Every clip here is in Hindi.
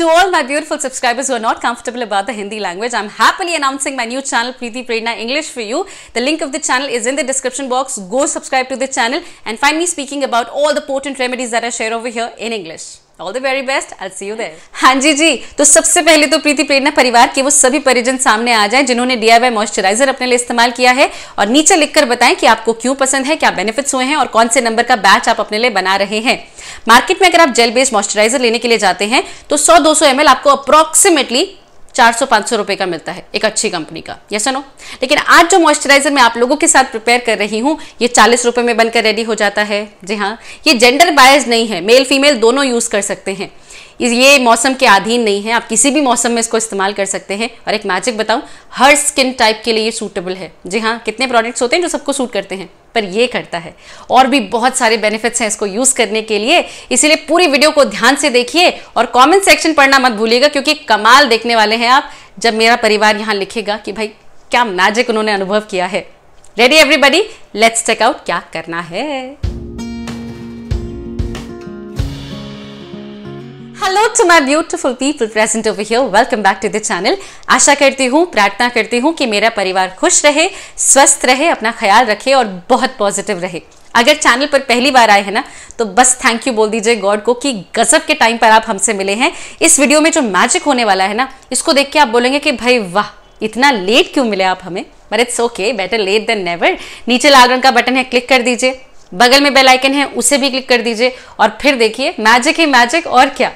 To all my beautiful subscribers who are not comfortable about the Hindi language, I'm happily announcing my new channel Preeti Prerna English for you. The link of the channel is in the description box. Go subscribe to the channel and find me speaking about all the potent remedies that I share over here in English. All the very best I see you there हां जी जी तो सबसे पहले तो प्रीति प्रेरणा परिवार के वो सभी परिजन सामने आ जाएं जिन्होंने डीआईवाई मॉइस्चराइजर अपने लिए इस्तेमाल किया है और नीचे लिखकर बताएं कि आपको क्यों पसंद है क्या बेनिफिट्स हुए हैं और कौन से नंबर का बैच आप अपने लिए बना रहे हैं मार्केट में अगर आप जेल बेस्ड मॉइस्चराइजर लेने के लिए जाते हैं तो 100 200 सौ आपको अप्रोक्सीमेटली चार सौ पांच सौ रुपए का मिलता है एक अच्छी कंपनी का ये सुनो लेकिन आज जो मॉइस्चराइजर मैं आप लोगों के साथ प्रिपेयर कर रही हूं ये चालीस रुपए में बनकर रेडी हो जाता है जी हाँ ये जेंडर बायज नहीं है मेल फीमेल दोनों यूज़ कर सकते हैं ये मौसम के अधीन नहीं है आप किसी भी मौसम में इसको इस्तेमाल कर सकते हैं और एक मैजिक बताऊं हर स्किन टाइप के लिए ये सूटेबल है जी हाँ कितने प्रोडक्ट्स होते हैं जो सबको सूट करते हैं पर ये करता है और भी बहुत सारे बेनिफिट्स हैं इसको यूज़ करने के लिए इसीलिए पूरी वीडियो को ध्यान से देखिए और कॉमेंट सेक्शन पढ़ना मत भूलिएगा क्योंकि कमाल देखने वाले हैं आप जब मेरा परिवार यहाँ लिखेगा कि भाई क्या मैजिक उन्होंने अनुभव किया है रेडी एवरीबडी लेट्स चेकआउट क्या करना है hello to my beautiful people present over here welcome back to the channel आशा करती हूँ प्रार्थना करती हूँ कि मेरा परिवार खुश रहे स्वस्थ रहे अपना ख्याल रखे और बहुत पॉजिटिव रहे अगर चैनल पर पहली बार आए हैं ना तो बस थैंक यू बोल दीजिए गॉड को कि गजब के टाइम पर आप हमसे मिले हैं इस वीडियो में जो मैजिक होने वाला है ना इसको देख के आप बोलेंगे कि भाई वाह इतना लेट क्यों मिले आप हमें but it's okay better late than never नीचे लाल रंग का बटन है क्लिक कर दीजिए बगल में बेल आइकन है उसे भी क्लिक कर दीजिए और फिर देखिए मैजिक ही मैजिक और क्या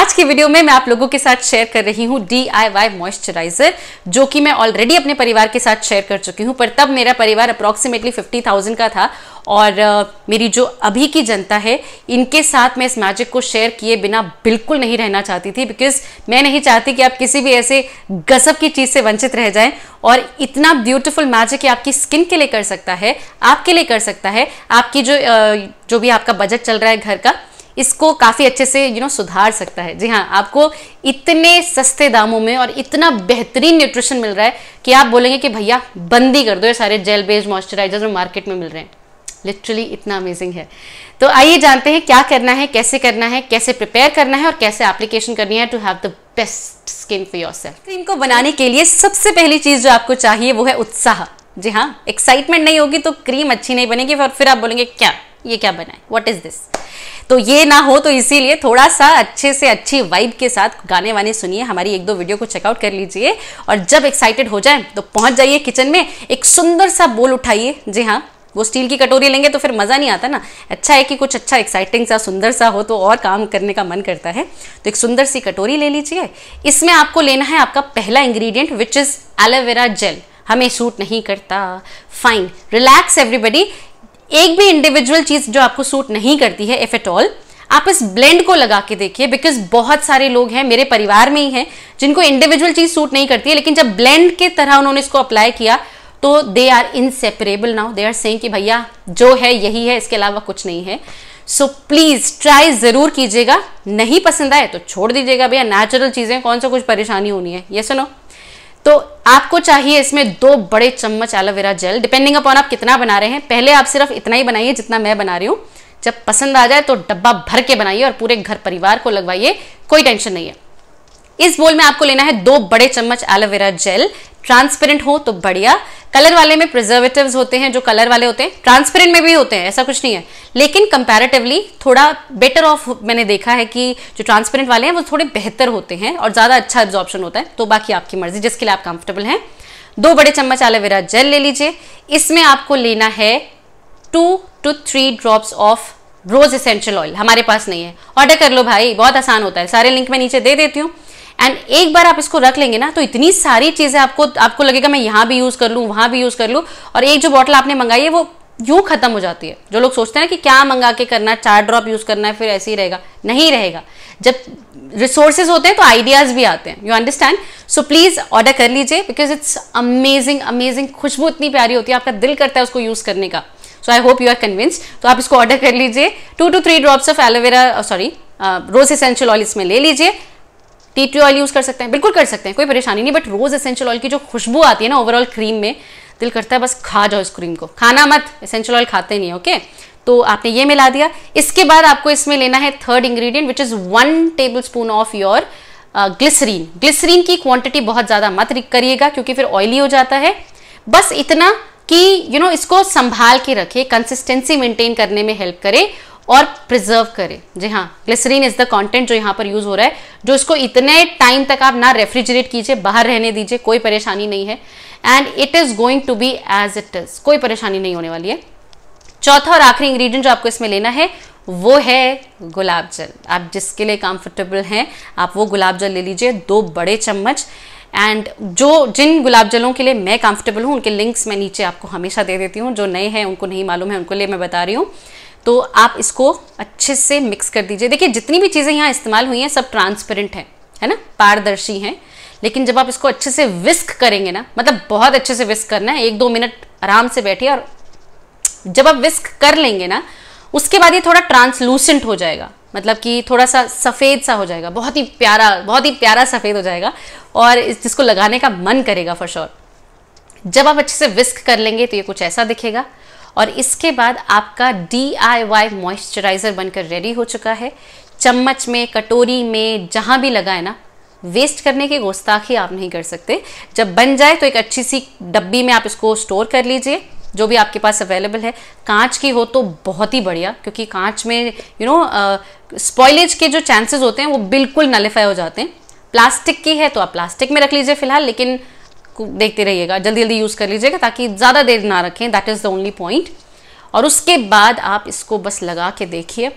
आज की वीडियो में मैं आप लोगों के साथ शेयर कर रही हूँ डी आई वाई मॉइस्चराइजर जो कि मैं ऑलरेडी अपने परिवार के साथ शेयर कर चुकी हूँ पर तब मेरा परिवार अप्रॉक्सीमेटली फिफ्टी थाउजेंड का था और मेरी जो अभी की जनता है इनके साथ मैं इस मैजिक को शेयर किए बिना बिल्कुल नहीं रहना चाहती थी बिकॉज मैं नहीं चाहती कि आप किसी भी ऐसे गसब की चीज़ से वंचित रह जाएं और इतना ब्यूटीफुल मैजिक आपकी स्किन के लिए कर सकता है आपके लिए कर सकता है आपकी जो जो भी आपका बजट चल रहा है घर का इसको काफ़ी अच्छे से यू you नो know, सुधार सकता है जी हाँ आपको इतने सस्ते दामों में और इतना बेहतरीन न्यूट्रिशन मिल रहा है कि आप बोलेंगे कि भैया बंद ही कर दो ये सारे जेल बेस्ड मॉइस्चराइजर जो मार्केट में मिल रहे हैं लिटरली इतना अमेजिंग है तो आइए जानते हैं क्या करना है कैसे करना है कैसे प्रिपेयर करना है और कैसे एप्लीकेशन करनी है to have the best skin for yourself cream को बनाने के लिए सबसे पहली चीज़ जो आपको चाहिए वो है उत्साह जी हाँ एक्साइटमेंट नहीं होगी तो क्रीम अच्छी नहीं बनेगी और फिर आप बोलेंगे क्या ये क्या बनाए वॉट इज़ दिस तो ये ना हो तो इसीलिए थोड़ा सा अच्छे से अच्छी वाइब के साथ गाने वाने सुनिए हमारी एक दो वीडियो को चेकआउट कर लीजिए और जब एक्साइटेड हो जाए तो पहुंच जाइए किचन में एक सुंदर सा बोल उठाइए जी हाँ वो स्टील की कटोरी लेंगे तो फिर मज़ा नहीं आता ना अच्छा है कि कुछ अच्छा एक्साइटिंग सा सुंदर सा हो तो और काम करने का मन करता है तो एक सुंदर सी कटोरी ले लीजिए इसमें आपको लेना है आपका पहला ingredient which is aloe vera gel हमें सूट नहीं करता फाइन रिलैक्स एवरीबडी एक भी इंडिविजुअल चीज़ जो आपको सूट नहीं करती है इफ़ एट ऑल आप इस ब्लेंड को लगा के देखिए बिकॉज बहुत सारे लोग हैं मेरे परिवार में ही हैं जिनको इंडिविजुअल चीज़ सूट नहीं करती है लेकिन जब ब्लेंड के तरह उन्होंने इसको अप्लाई किया तो they are inseparable now they are saying कि भैया जो है यही है इसके अलावा कुछ नहीं है सो प्लीज़ ट्राई ज़रूर कीजिएगा नहीं पसंद आए तो छोड़ दीजिएगा भैया नेचुरल चीज़ें कौन सा कुछ परेशानी होनी है ये सुनो तो आपको चाहिए इसमें दो बड़े चम्मच एलोवेरा जेल डिपेंडिंग अपॉन आप कितना बना रहे हैं पहले आप सिर्फ इतना ही बनाइए जितना मैं बना रही हूं जब पसंद आ जाए तो डब्बा भर के बनाइए और पूरे घर परिवार को लगवाइए कोई टेंशन नहीं है इस बोल में आपको लेना है दो बड़े चम्मच एलोवेरा जेल ट्रांसपेरेंट हो तो बढ़िया कलर वाले में प्रिजर्वेटिव होते हैं जो कलर वाले होते हैं ट्रांसपेरेंट में भी होते हैं ऐसा कुछ नहीं है लेकिन कंपैरेटिवली थोड़ा बेटर ऑफ मैंने देखा है कि जो ट्रांसपेरेंट वाले हैं वो थोड़े बेहतर होते हैं और ज़्यादा अच्छा एब्जॉर्प्शन होता है तो बाकी आपकी मर्जी जिसके लिए आप कंफर्टेबल हैं दो बड़े चम्मच एलोवेरा जेल ले लीजिए इसमें आपको लेना है two to three drops of rose essential oil हमारे पास नहीं है ऑर्डर कर लो भाई बहुत आसान होता है सारे लिंक मैं नीचे दे देती हूँ एंड एक बार आप इसको रख लेंगे ना तो इतनी सारी चीज़ें आपको आपको लगेगा मैं यहाँ भी यूज़ कर लूँ वहाँ भी यूज़ कर लूँ और एक जो बॉटल आपने मंगाई है वो यूं ख़त्म हो जाती है जो लोग सोचते हैं ना कि क्या मंगा के करना है चार ड्रॉप यूज़ करना है फिर ऐसे ही रहेगा नहीं रहेगा जब रिसोर्सेज होते हैं तो आइडियाज़ भी आते हैं you understand so please order कर लीजिए बिकॉज इट्स अमेजिंग अमेजिंग खुशबू इतनी प्यारी होती है आपका दिल करता है उसको यूज़ करने का so I hope you are convinced तो आप इसको ऑर्डर कर लीजिए two to three drops of aloe vera sorry rose essential oil इसमें ले लीजिए टी ट्री ऑयल यूज़ कर सकते हैं बिल्कुल कर सकते हैं कोई परेशानी नहीं बट रोज़ एसेंशियल ऑयल की जो खुशबू आती है ना ओवरऑल क्रीम में दिल करता है बस खा जाओ इस क्रीम को खाना मत एसेंशियल ऑयल खाते नहीं ओके तो आपने ये मिला दिया इसके बाद आपको इसमें लेना है third ingredient which is one tablespoon of your glycerine glycerine की क्वांटिटी बहुत ज़्यादा मत करिएगा क्योंकि फिर ऑयली हो जाता है बस इतना कि यू you नो know, इसको संभाल के रखे कंसिस्टेंसी मेंटेन करने में हेल्प करे और प्रिजर्व करें जी हाँ ग्लिसरीन इज द कंटेंट जो यहाँ पर यूज हो रहा है जो इसको इतने टाइम तक आप ना रेफ्रिजरेट कीजिए बाहर रहने दीजिए कोई परेशानी नहीं है and it is going to be as it is कोई परेशानी नहीं होने वाली है चौथा और आखिरी इंग्रीडियंट जो आपको इसमें लेना है वो है गुलाब जल आप जिसके लिए कंफर्टेबल हैं आप वो गुलाब जल ले लीजिए दो बड़े चम्मच एंड जो जिन गुलाब जलों के लिए मैं कंफर्टेबल हूँ उनके लिंक्स मैं नीचे आपको हमेशा दे देती हूँ जो नए हैं उनको नहीं मालूम है उनको लिए मैं बता रही हूँ तो आप इसको अच्छे से मिक्स कर दीजिए देखिए जितनी भी चीज़ें यहाँ इस्तेमाल हुई हैं सब ट्रांसपेरेंट हैं है ना पारदर्शी हैं लेकिन जब आप इसको अच्छे से विस्क करेंगे ना मतलब बहुत अच्छे से विस्क करना है एक दो मिनट आराम से बैठिए और जब आप विस्क कर लेंगे ना उसके बाद ये थोड़ा ट्रांसलूसेंट हो जाएगा मतलब कि थोड़ा सा सफ़ेद सा हो जाएगा बहुत ही प्यारा बहुत ही प्यारा सफ़ेद हो जाएगा और इस जिसको लगाने का मन करेगा फॉर श्योर जब आप अच्छे से विस्क कर लेंगे तो ये कुछ ऐसा दिखेगा और इसके बाद आपका डी आई वाई मॉइस्चराइज़र बनकर रेडी हो चुका है चम्मच में कटोरी में जहाँ भी लगाए ना वेस्ट करने की गुस्ताखी आप नहीं कर सकते जब बन जाए तो एक अच्छी सी डब्बी में आप इसको स्टोर कर लीजिए जो भी आपके पास अवेलेबल है कांच की हो तो बहुत ही बढ़िया क्योंकि कांच में यू नो स्पॉइलेज के जो चांसेस होते हैं वो बिल्कुल नलिफाई हो जाते हैं प्लास्टिक की है तो आप प्लास्टिक में रख लीजिए फिलहाल लेकिन देखते रहिएगा जल्दी जल्दी यूज़ कर लीजिएगा ताकि ज़्यादा देर ना रखें that is the only point और उसके बाद आप इसको बस लगा के देखिए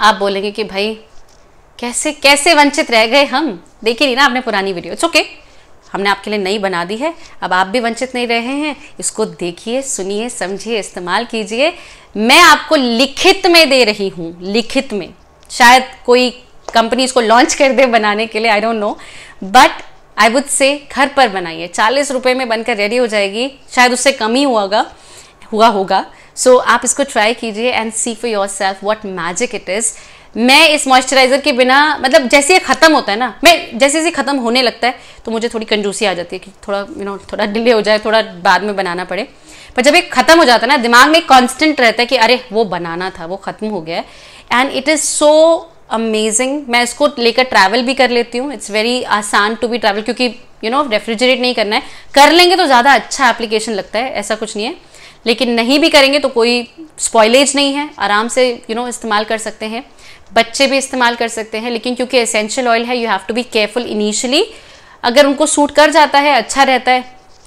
आप बोलेंगे कि भाई कैसे कैसे वंचित रह गए हम देखिए नहीं ना आपने पुरानी वीडियो इट्स ओके okay. हमने आपके लिए नई बना दी है अब आप भी वंचित नहीं रहे हैं इसको देखिए सुनिए समझिए इस्तेमाल कीजिए मैं आपको लिखित में दे रही हूँ लिखित में शायद कोई कंपनी इसको लॉन्च कर दे बनाने के लिए I don't know but I would say घर पर बनाइए चालीस रुपये में बनकर रेडी हो जाएगी शायद उससे कम ही हुआगा हुआ होगा सो so, आप इसको ट्राई कीजिए and see for yourself what magic it is मैं इस मॉइस्चराइज़र के बिना मतलब जैसे ये ख़त्म होता है ना मैं जैसे जैसे ख़त्म होने लगता है तो मुझे थोड़ी कंजूसी आ जाती है कि थोड़ा यू you नो know, थोड़ा डिले हो जाए थोड़ा बाद में बनाना पड़े पर जब ये ख़त्म हो जाता है ना दिमाग में कॉन्स्टेंट रहता है कि अरे वो बनाना था वो ख़त्म हो गया है and it is so amazing मैं इसको लेकर ट्रैवल भी कर लेती हूँ इट्स वेरी आसान टू बी ट्रैवल क्योंकि यू नो रेफ्रिजरेट नहीं करना है कर लेंगे तो ज़्यादा अच्छा एप्लीकेशन लगता है ऐसा कुछ नहीं है लेकिन नहीं भी करेंगे तो कोई स्पॉयलेज नहीं है आराम से यू you नो know, इस्तेमाल कर सकते हैं बच्चे भी इस्तेमाल कर सकते हैं लेकिन क्योंकि एसेंशियल ऑयल है you have to be careful initially अगर उनको सूट कर जाता है अच्छा रहता है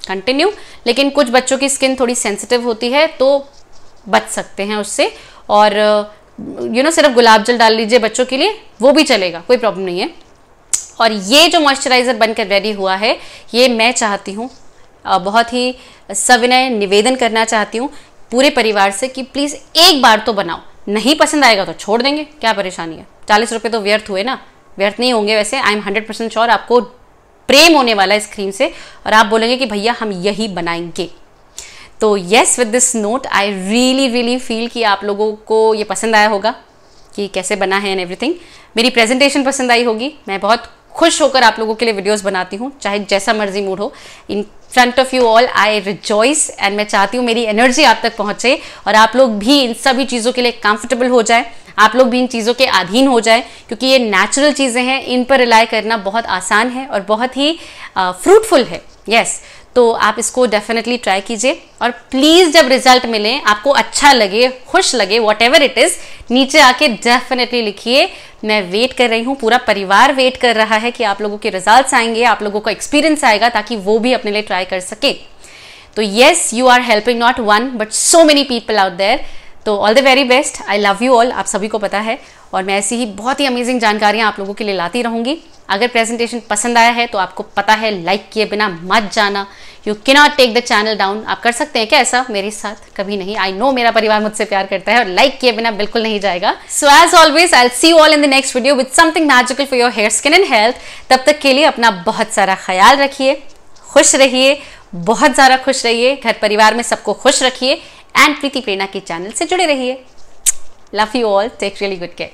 कंटिन्यू लेकिन कुछ बच्चों की स्किन थोड़ी सेंसिटिव होती है तो बच सकते हैं उससे और यू नो सिर्फ गुलाब जल डाल लीजिए बच्चों के लिए वो भी चलेगा कोई प्रॉब्लम नहीं है और ये जो मॉइस्चराइज़र बनकर रेडी हुआ है ये मैं चाहती हूँ बहुत ही सविनय निवेदन करना चाहती हूँ पूरे परिवार से कि प्लीज़ एक बार तो बनाओ नहीं पसंद आएगा तो छोड़ देंगे क्या परेशानी है चालीस रुपये तो व्यर्थ हुए ना व्यर्थ नहीं होंगे वैसे I am hundred percent sure आपको प्रेम होने वाला है इस क्रीम से और आप बोलेंगे कि भैया हम यही बनाएंगे तो yes with this note I really really feel कि आप लोगों को ये पसंद आया होगा कि कैसे बना है एंड एवरीथिंग मेरी प्रेजेंटेशन पसंद आई होगी मैं बहुत खुश होकर आप लोगों के लिए वीडियोस बनाती हूँ चाहे जैसा मर्जी मूड हो in front of you all I rejoice and मैं चाहती हूँ मेरी एनर्जी आप तक पहुँचे और आप लोग भी इन सभी चीज़ों के लिए कंफर्टेबल हो जाए आप लोग भी इन चीज़ों के अधीन हो जाए क्योंकि ये नेचुरल चीज़ें हैं इन पर रिलाई करना बहुत आसान है और बहुत ही फ्रूटफुल है यस yes. तो आप इसको डेफिनेटली ट्राई कीजिए और प्लीज़ जब रिजल्ट मिले आपको अच्छा लगे खुश लगे वॉट एवर इट इज़ नीचे आके डेफिनेटली लिखिए मैं वेट कर रही हूँ पूरा परिवार वेट कर रहा है कि आप लोगों के रिजल्ट आएंगे आप लोगों का एक्सपीरियंस आएगा ताकि वो भी अपने लिए ट्राई कर सके तो yes you are helping not one but so many people out there तो all the very best I love you all आप सभी को पता है और मैं ऐसी ही बहुत ही अमेजिंग जानकारियाँ आप लोगों के लिए लाती रहूँगी अगर प्रेजेंटेशन पसंद आया है तो आपको पता है लाइक किए बिना मत जाना you can not take the channel down आप कर सकते हैं क्या ऐसा मेरे साथ कभी नहीं आई नो मेरा परिवार मुझसे प्यार करता है और लाइक किए बिना बिल्कुल नहीं जाएगा so as always I see all in the next video with something magical for your hair skin and health तब तक के लिए अपना बहुत सारा ख्याल रखिए खुश रहिए बहुत ज़्यादा खुश रहिए घर परिवार में सबको खुश रखिए एंड प्रीति प्रेरणा के चैनल से जुड़े रहिए Love you all. Take really good care.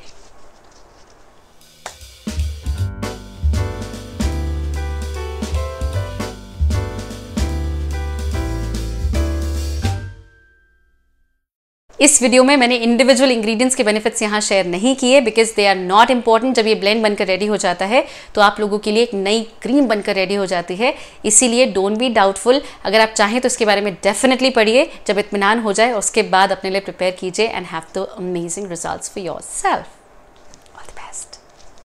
इस वीडियो में मैंने इंडिविजुअल इंग्रेडिएंट्स के बेनिफिट्स यहाँ शेयर नहीं किए because they are not important जब ये ब्लेंड बनकर रेडी हो जाता है तो आप लोगों के लिए एक नई क्रीम बनकर रेडी हो जाती है इसीलिए डोंट बी डाउटफुल अगर आप चाहें तो इसके बारे में डेफिनेटली पढ़िए जब इतमान हो जाए उसके बाद अपने लिए प्रिपेयर कीजिए and have the amazing result for your self